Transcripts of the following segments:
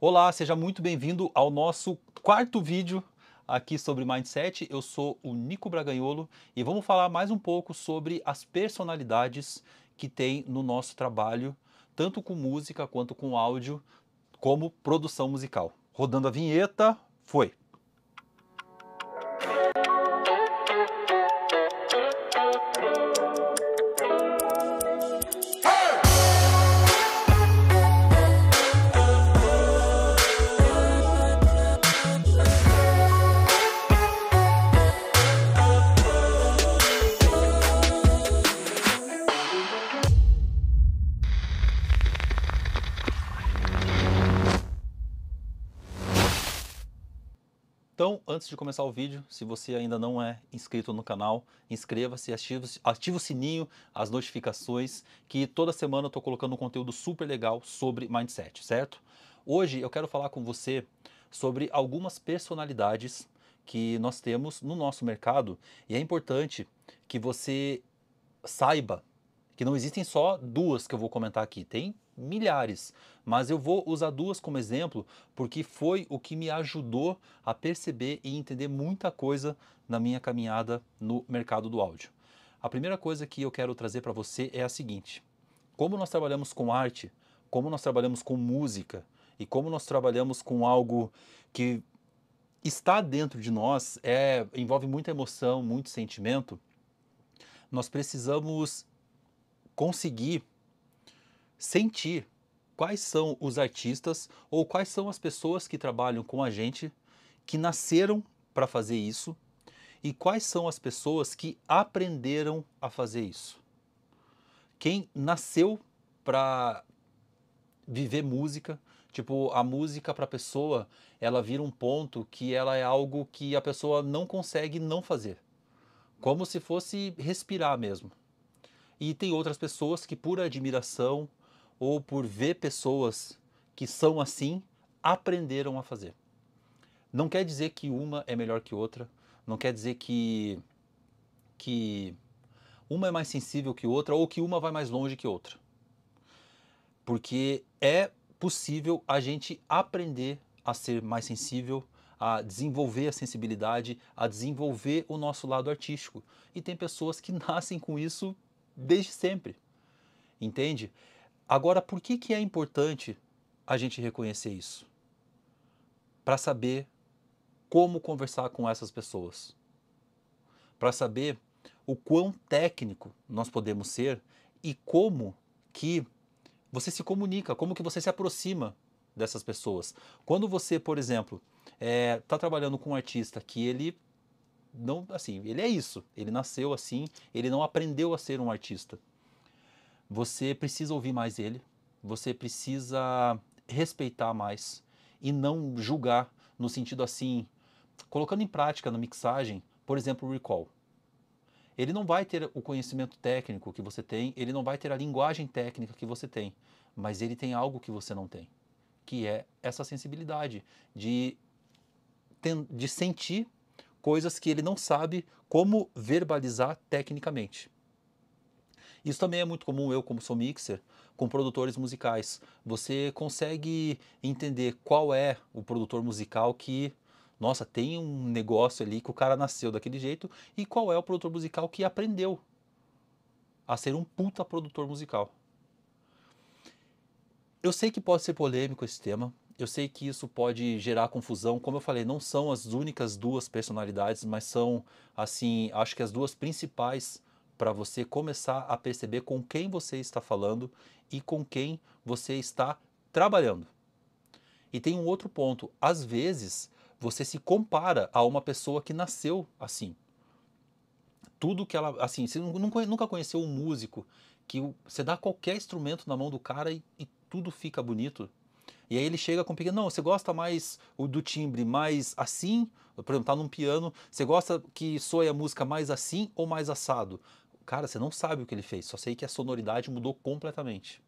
Olá, seja muito bem-vindo ao nosso quarto vídeo aqui sobre Mindset. Eu sou o Nico Braganholo e vamos falar mais um pouco sobre as personalidades que tem no nosso trabalho, tanto com música quanto com áudio, como produção musical. Rodando a vinheta, foi! Então, antes de começar o vídeo, se você ainda não é inscrito no canal, inscreva-se, ative o sininho, as notificações, que toda semana eu estou colocando um conteúdo super legal sobre mindset, certo? Hoje eu quero falar com você sobre algumas personalidades que nós temos no nosso mercado e é importante que você saiba que não existem só duas que eu vou comentar aqui, tem milhares, mas eu vou usar duas como exemplo porque foi o que me ajudou a perceber e entender muita coisa na minha caminhada no mercado do áudio. A primeira coisa que eu quero trazer para você é a seguinte: como nós trabalhamos com arte, como nós trabalhamos com música e como nós trabalhamos com algo que está dentro de nós, é, envolve muita emoção, muito sentimento, nós precisamos conseguir sentir quais são os artistas ou quais são as pessoas que trabalham com a gente que nasceram para fazer isso e quais são as pessoas que aprenderam a fazer isso. Quem nasceu para viver música, tipo, a música para a pessoa, ela vira um ponto que ela é algo que a pessoa não consegue não fazer. Como se fosse respirar mesmo. E tem outras pessoas que, por admiração ou por ver pessoas que são assim, aprenderam a fazer. Não quer dizer que uma é melhor que outra, não quer dizer que, que uma é mais sensível que outra ou que uma vai mais longe que outra. Porque é possível a gente aprender a ser mais sensível, a desenvolver a sensibilidade, a desenvolver o nosso lado artístico. E tem pessoas que nascem com isso desde sempre. Entende? Agora, por que, que é importante a gente reconhecer isso? Para saber como conversar com essas pessoas. Para saber o quão técnico nós podemos ser e como que você se comunica, como que você se aproxima dessas pessoas. Quando você, por exemplo, está eh, é, trabalhando com um artista que ele não assim, ele é isso, ele nasceu assim, ele não aprendeu a ser um artista. Você precisa ouvir mais ele, você precisa respeitar mais e não julgar no sentido assim, colocando em prática na mixagem, por exemplo, o recall. Ele não vai ter o conhecimento técnico que você tem, ele não vai ter a linguagem técnica que você tem, mas ele tem algo que você não tem, que é essa sensibilidade de, de sentir coisas que ele não sabe como verbalizar tecnicamente. Isso também é muito comum, eu, como sou mixer, com produtores musicais. Você consegue entender qual é o produtor musical que, nossa, tem um negócio ali que o cara nasceu daquele jeito e qual é o produtor musical que aprendeu a ser um puta produtor musical. Eu sei que pode ser polêmico esse tema, eu sei que isso pode gerar confusão. Como eu falei, não são as únicas duas personalidades, mas são, assim, acho que as duas principais para você começar a perceber com quem você está falando e com quem você está trabalhando. E tem um outro ponto. Às vezes, você se compara a uma pessoa que nasceu assim. Tudo que ela. Assim, você nunca conheceu um músico que você dá qualquer instrumento na mão do cara e, e tudo fica bonito. E aí ele chega com pequeno, não, você gosta mais do timbre mais assim, por exemplo, tá num piano, você gosta que soe a música mais assim ou mais assado? Cara, você não sabe o que ele fez, só sei que a sonoridade mudou completamente.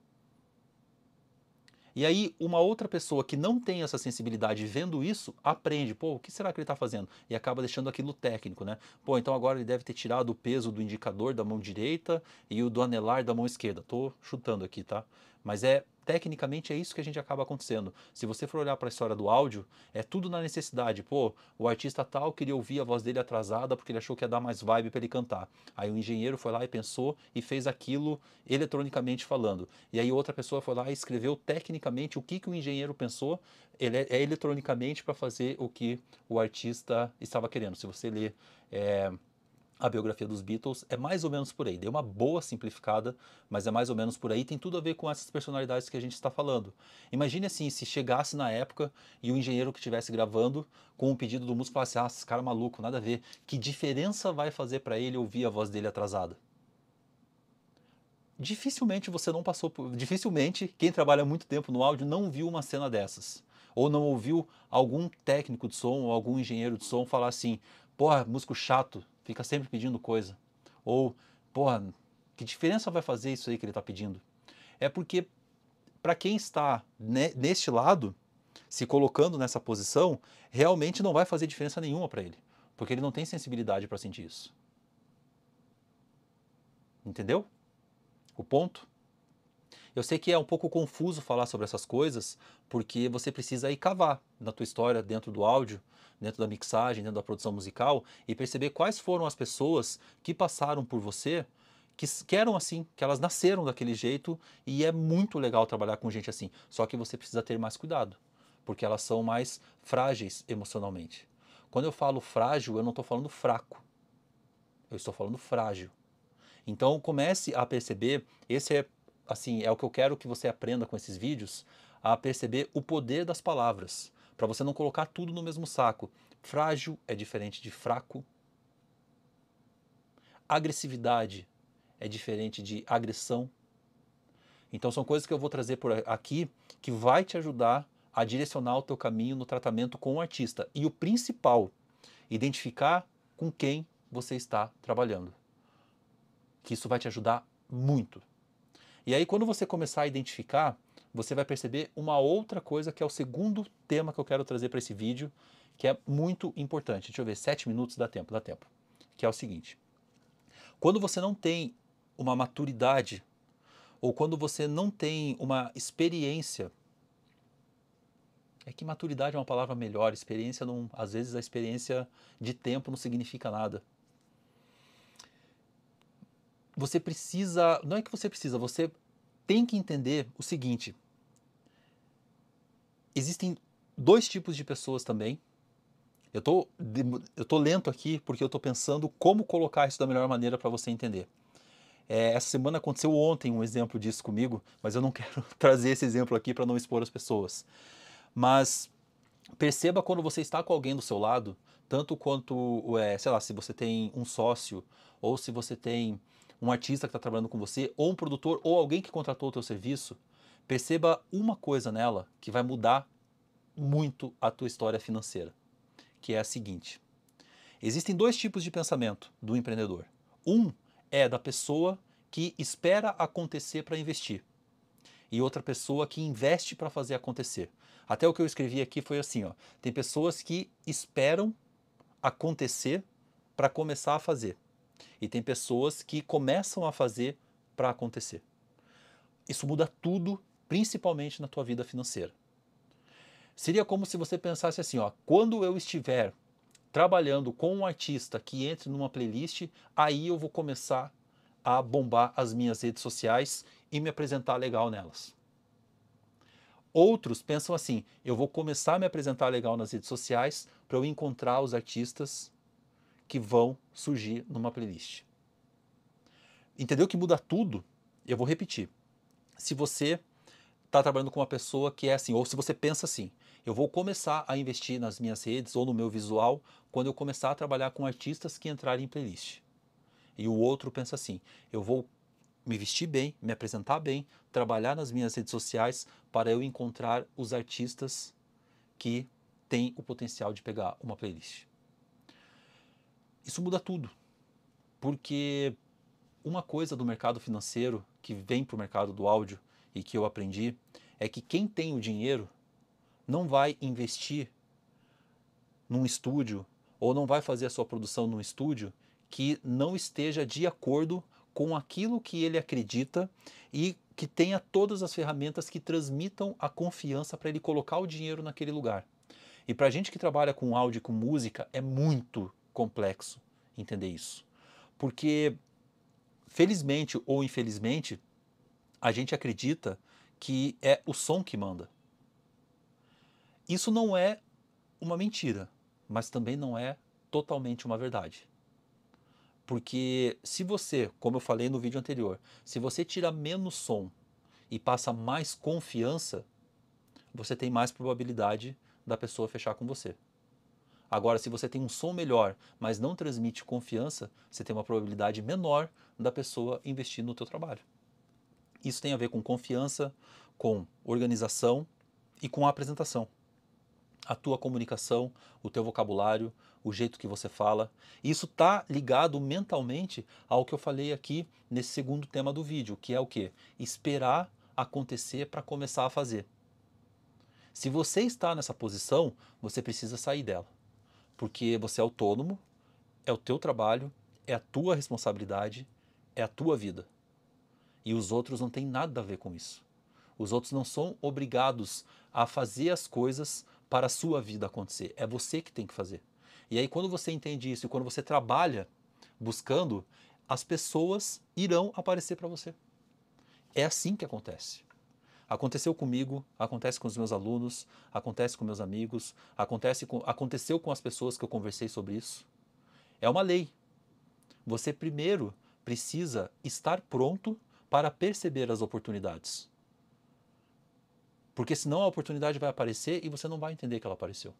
E aí, uma outra pessoa que não tem essa sensibilidade vendo isso, aprende, pô, o que será que ele está fazendo? E acaba deixando aquilo técnico, né? Pô, então agora ele deve ter tirado o peso do indicador da mão direita e o do anelar da mão esquerda. Tô chutando aqui, tá? Mas é tecnicamente é isso que a gente acaba acontecendo. Se você for olhar para a história do áudio, é tudo na necessidade. Pô, o artista tal queria ouvir a voz dele atrasada porque ele achou que ia dar mais vibe para ele cantar. Aí o engenheiro foi lá e pensou e fez aquilo eletronicamente falando. E aí outra pessoa foi lá e escreveu tecnicamente o que, que o engenheiro pensou ele é, é eletronicamente para fazer o que o artista estava querendo. Se você ler. É a biografia dos Beatles é mais ou menos por aí. Deu uma boa simplificada, mas é mais ou menos por aí. Tem tudo a ver com essas personalidades que a gente está falando. Imagine assim, se chegasse na época e o engenheiro que estivesse gravando com o um pedido do músico falasse, ah, esse cara é maluco, nada a ver. Que diferença vai fazer para ele ouvir a voz dele atrasada? Dificilmente você não passou por... Dificilmente quem trabalha muito tempo no áudio não viu uma cena dessas. Ou não ouviu algum técnico de som ou algum engenheiro de som falar assim, porra, músico chato, fica sempre pedindo coisa. Ou, porra, que diferença vai fazer isso aí que ele está pedindo? É porque, para quem está ne neste lado, se colocando nessa posição, realmente não vai fazer diferença nenhuma para ele, porque ele não tem sensibilidade para sentir isso. Entendeu? O ponto? Eu sei que é um pouco confuso falar sobre essas coisas, porque você precisa ir cavar na tua história dentro do áudio, dentro da mixagem, dentro da produção musical e perceber quais foram as pessoas que passaram por você que, que eram assim, que elas nasceram daquele jeito e é muito legal trabalhar com gente assim. Só que você precisa ter mais cuidado, porque elas são mais frágeis emocionalmente. Quando eu falo frágil, eu não estou falando fraco. Eu estou falando frágil. Então comece a perceber, esse é assim, é o que eu quero que você aprenda com esses vídeos, a perceber o poder das palavras, para você não colocar tudo no mesmo saco. Frágil é diferente de fraco. Agressividade é diferente de agressão. Então são coisas que eu vou trazer por aqui que vai te ajudar a direcionar o teu caminho no tratamento com o artista. E o principal, identificar com quem você está trabalhando. Que isso vai te ajudar muito. E aí, quando você começar a identificar, você vai perceber uma outra coisa que é o segundo tema que eu quero trazer para esse vídeo, que é muito importante. Deixa eu ver, sete minutos dá tempo, dá tempo. Que é o seguinte: quando você não tem uma maturidade ou quando você não tem uma experiência, é que maturidade é uma palavra melhor, experiência não, às vezes a experiência de tempo não significa nada você precisa. Não é que você precisa, você tem que entender o seguinte: existem dois tipos de pessoas também. Eu tô, eu tô lento aqui porque eu tô pensando como colocar isso da melhor maneira para você entender. É, essa semana aconteceu ontem um exemplo disso comigo, mas eu não quero trazer esse exemplo aqui para não expor as pessoas. Mas perceba quando você está com alguém do seu lado, tanto quanto, é, sei lá, se você tem um sócio ou se você tem um artista que está trabalhando com você, ou um produtor, ou alguém que contratou o teu serviço, perceba uma coisa nela que vai mudar muito a tua história financeira, que é a seguinte. Existem dois tipos de pensamento do empreendedor. Um é da pessoa que espera acontecer para investir e outra pessoa que investe para fazer acontecer. Até o que eu escrevi aqui foi assim, ó. Tem pessoas que esperam acontecer para começar a fazer. E tem pessoas que começam a fazer para acontecer. Isso muda tudo, principalmente na tua vida financeira. Seria como se você pensasse assim, ó, quando eu estiver trabalhando com um artista que entre numa playlist, aí eu vou começar a bombar as minhas redes sociais e me apresentar legal nelas. Outros pensam assim: eu vou começar a me apresentar legal nas redes sociais para eu encontrar os artistas que vão surgir numa playlist. Entendeu que muda tudo? Eu vou repetir. Se você está trabalhando com uma pessoa que é assim, ou se você pensa assim, eu vou começar a investir nas minhas redes ou no meu visual quando eu começar a trabalhar com artistas que entrarem em playlist. E o outro pensa assim, eu vou me vestir bem, me apresentar bem, trabalhar nas minhas redes sociais para eu encontrar os artistas que têm o potencial de pegar uma playlist isso muda tudo. Porque uma coisa do mercado financeiro que vem para o mercado do áudio e que eu aprendi é que quem tem o dinheiro não vai investir num estúdio ou não vai fazer a sua produção num estúdio que não esteja de acordo com aquilo que ele acredita e que tenha todas as ferramentas que transmitam a confiança para ele colocar o dinheiro naquele lugar. E para a gente que trabalha com áudio e com música, é muito complexo entender isso. Porque, felizmente ou infelizmente, a gente acredita que é o som que manda. Isso não é uma mentira, mas também não é totalmente uma verdade. Porque se você, como eu falei no vídeo anterior, se você tira menos som e passa mais confiança, você tem mais probabilidade da pessoa fechar com você. Agora, se você tem um som melhor, mas não transmite confiança, você tem uma probabilidade menor da pessoa investir no teu trabalho. Isso tem a ver com confiança, com organização e com a apresentação. A tua comunicação, o teu vocabulário, o jeito que você fala. Isso está ligado mentalmente ao que eu falei aqui nesse segundo tema do vídeo, que é o que? Esperar acontecer para começar a fazer. Se você está nessa posição, você precisa sair dela porque você é autônomo, é o teu trabalho, é a tua responsabilidade, é a tua vida. E os outros não têm nada a ver com isso. Os outros não são obrigados a fazer as coisas para a sua vida acontecer. É você que tem que fazer. E aí, quando você entende isso e quando você trabalha buscando, as pessoas irão aparecer para você. É assim que acontece. Aconteceu comigo, acontece com os meus alunos, acontece com meus amigos, acontece com, aconteceu com as pessoas que eu conversei sobre isso. É uma lei. Você primeiro precisa estar pronto para perceber as oportunidades. Porque senão a oportunidade vai aparecer e você não vai entender que ela apareceu.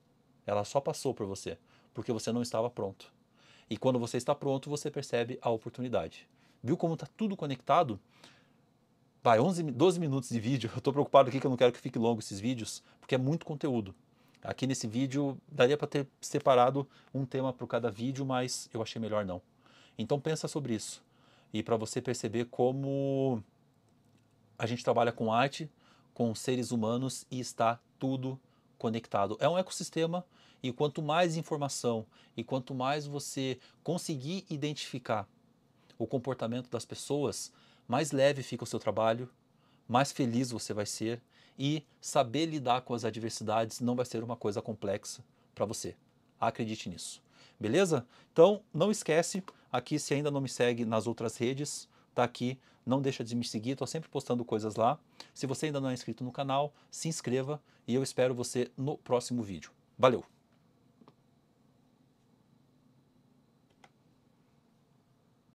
Ela só passou por você, porque você não estava pronto. E quando você está pronto, você percebe a oportunidade. Viu como está tudo conectado? Vai, 11, 12 minutos de vídeo. Eu estou preocupado aqui que eu não quero que fique longo esses vídeos, porque é muito conteúdo. Aqui nesse vídeo daria para ter separado um tema para cada vídeo, mas eu achei melhor não. Então pensa sobre isso e para você perceber como a gente trabalha com arte, com seres humanos e está tudo conectado. É um ecossistema e quanto mais informação e quanto mais você conseguir identificar o comportamento das pessoas, mais leve fica o seu trabalho, mais feliz você vai ser e saber lidar com as adversidades não vai ser uma coisa complexa para você. Acredite nisso. Beleza? Então, não esquece aqui se ainda não me segue nas outras redes, tá aqui, não deixa de me seguir, estou sempre postando coisas lá. Se você ainda não é inscrito no canal, se inscreva e eu espero você no próximo vídeo. Valeu!